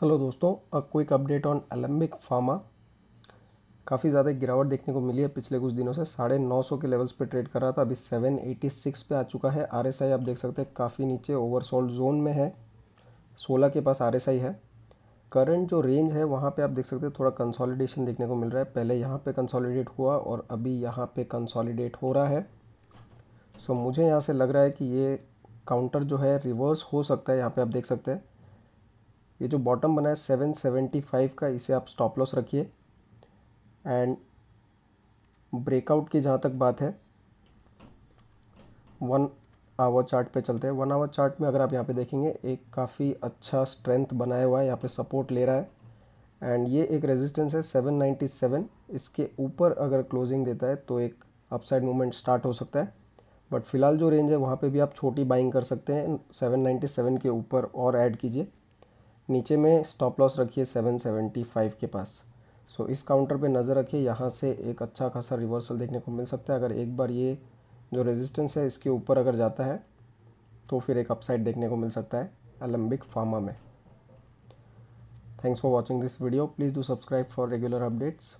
hello दोस्तों a quick update on Alembic Pharma काफ़ी ज़्यादा गिरावट देखने को मिली है पिछले कुछ दिनों से साढ़े नौ सौ के लेवल्स पे ट्रेड कर रहा था अभी सेवन एटी सिक्स पर आ चुका है आरएसआई आप देख सकते हैं काफ़ी नीचे ओवरसोल्ड जोन में है सोलह के पास आरएसआई है करंट जो रेंज है वहाँ पर आप देख सकते हैं थोड़ा कंसॉलीडेशन देखने को मिल रहा है पहले यहाँ पर कंसॉलीडेट हुआ और अभी यहाँ पर कंसॉलीडेट हो रहा है सो मुझे यहाँ से लग रहा है कि ये काउंटर जो है रिवर्स हो सकता है यहाँ पर आप देख सकते हैं ये जो बॉटम बना है सेवन सेवेंटी फाइव का इसे आप स्टॉप लॉस रखिए एंड ब्रेकआउट की जहाँ तक बात है वन आवर चार्ट पे चलते हैं वन आवर चार्ट में अगर आप यहाँ पे देखेंगे एक काफ़ी अच्छा स्ट्रेंथ बनाया हुआ है यहाँ पे सपोर्ट ले रहा है एंड ये एक रेजिस्टेंस है 797 इसके ऊपर अगर क्लोजिंग देता है तो एक अपसाइड मूवमेंट स्टार्ट हो सकता है बट फिलहाल जो रेंज है वहाँ पे भी आप छोटी बाइंग कर सकते हैं 797 के ऊपर और ऐड कीजिए नीचे में स्टॉप लॉस रखिए 775 के पास सो so, इस काउंटर पे नज़र रखिए यहाँ से एक अच्छा खासा रिवर्सल देखने को मिल सकता है अगर एक बार ये जो रेजिस्टेंस है इसके ऊपर अगर जाता है तो फिर एक अपसाइड देखने को मिल सकता है अलम्बिक फार्मा में thanks for watching this video please do subscribe for regular updates